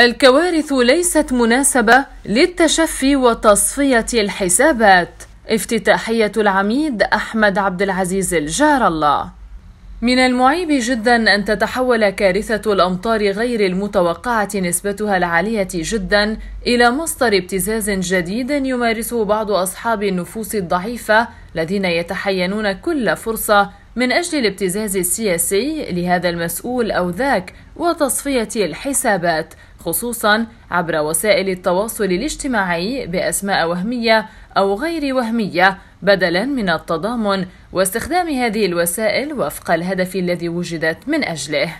الكوارث ليست مناسبة للتشفي وتصفية الحسابات افتتاحية العميد أحمد عبد العزيز الجار الله من المعيب جدا أن تتحول كارثة الأمطار غير المتوقعة نسبتها العالية جدا إلى مصدر ابتزاز جديد يمارسه بعض أصحاب النفوس الضعيفة الذين يتحينون كل فرصة من أجل الابتزاز السياسي لهذا المسؤول أو ذاك وتصفية الحسابات خصوصا عبر وسائل التواصل الاجتماعي بأسماء وهمية أو غير وهمية بدلا من التضامن واستخدام هذه الوسائل وفق الهدف الذي وجدت من أجله.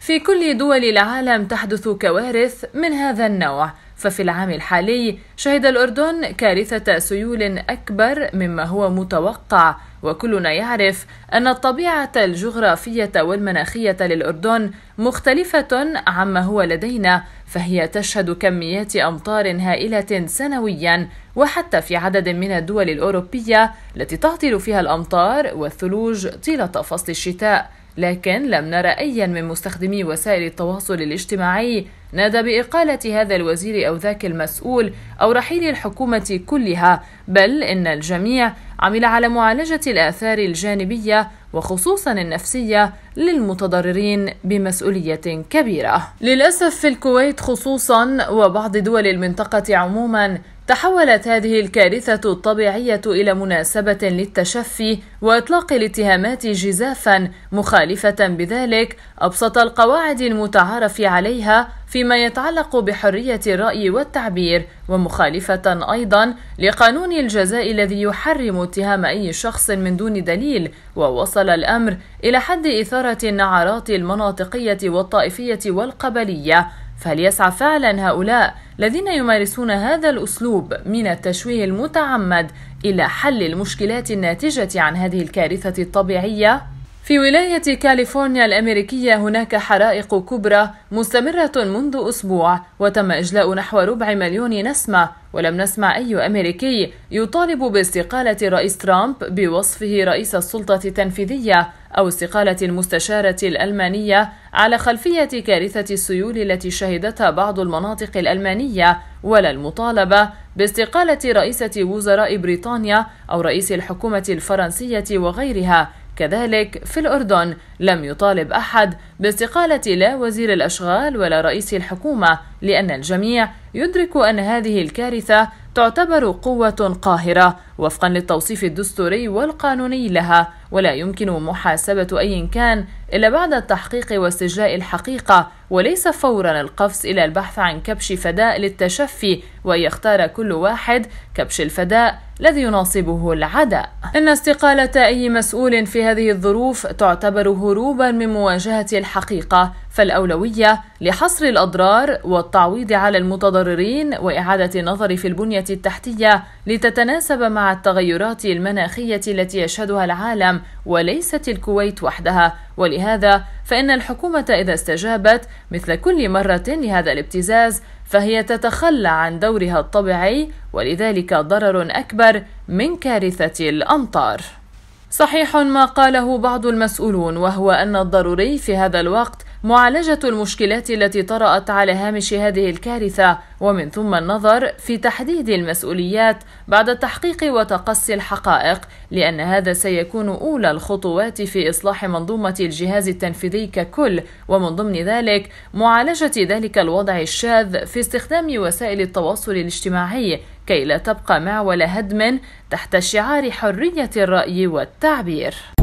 في كل دول العالم تحدث كوارث من هذا النوع ففي العام الحالي شهد الأردن كارثة سيول أكبر مما هو متوقع وكلنا يعرف أن الطبيعة الجغرافية والمناخية للأردن مختلفة عما هو لدينا فهي تشهد كميات أمطار هائلة سنويا وحتى في عدد من الدول الأوروبية التي تعطل فيها الأمطار والثلوج طيلة فصل الشتاء لكن لم نرى أيا من مستخدمي وسائل التواصل الاجتماعي نادى بإقالة هذا الوزير أو ذاك المسؤول أو رحيل الحكومة كلها بل إن الجميع عمل على معالجة الآثار الجانبية وخصوصا النفسية للمتضررين بمسؤولية كبيرة للأسف في الكويت خصوصا وبعض دول المنطقة عموما تحولت هذه الكارثة الطبيعية إلى مناسبة للتشفي وإطلاق الاتهامات جزافا مخالفة بذلك أبسط القواعد المتعارف عليها فيما يتعلق بحرية الرأي والتعبير ومخالفة أيضا لقانون الجزاء الذي يحرم اتهام أي شخص من دون دليل ووصل الأمر إلى حد إثارة النعرات المناطقية والطائفية والقبلية فهل يسعى فعلا هؤلاء الذين يمارسون هذا الأسلوب من التشويه المتعمد إلى حل المشكلات الناتجة عن هذه الكارثة الطبيعية؟ في ولاية كاليفورنيا الأمريكية هناك حرائق كبرى مستمرة منذ أسبوع وتم إجلاء نحو ربع مليون نسمة ولم نسمع أي أمريكي يطالب باستقالة رئيس ترامب بوصفه رئيس السلطة التنفيذية أو استقالة المستشارة الألمانية على خلفية كارثة السيول التي شهدتها بعض المناطق الألمانية ولا المطالبة باستقالة رئيسة وزراء بريطانيا أو رئيس الحكومة الفرنسية وغيرها كذلك في الأردن لم يطالب أحد باستقالة لا وزير الأشغال ولا رئيس الحكومة لأن الجميع يدرك أن هذه الكارثة تعتبر قوة قاهرة وفقا للتوصيف الدستوري والقانوني لها ولا يمكن محاسبة أي كان إلا بعد التحقيق واستجلاء الحقيقة وليس فورا القفز إلى البحث عن كبش فداء للتشفي ويختار كل واحد كبش الفداء الذي يناصبه العداء إن استقالة أي مسؤول في هذه الظروف تعتبر هروبا من مواجهة الحقيقة فالأولوية لحصر الأضرار والتعويض على المتضررين وإعادة النظر في البنية التحتية لتتناسب مع التغيرات المناخية التي يشهدها العالم وليست الكويت وحدها ولهذا فإن الحكومة إذا استجابت مثل كل مرة لهذا الابتزاز فهي تتخلى عن دورها الطبيعي ولذلك ضرر أكبر من كارثة الأمطار. صحيح ما قاله بعض المسؤولون وهو أن الضروري في هذا الوقت معالجة المشكلات التي طرأت على هامش هذه الكارثة ومن ثم النظر في تحديد المسؤوليات بعد التحقيق وتقصي الحقائق لأن هذا سيكون أولى الخطوات في إصلاح منظومة الجهاز التنفيذي ككل ومن ضمن ذلك معالجة ذلك الوضع الشاذ في استخدام وسائل التواصل الاجتماعي كي لا تبقى معول هدم تحت شعار حرية الرأي والتعبير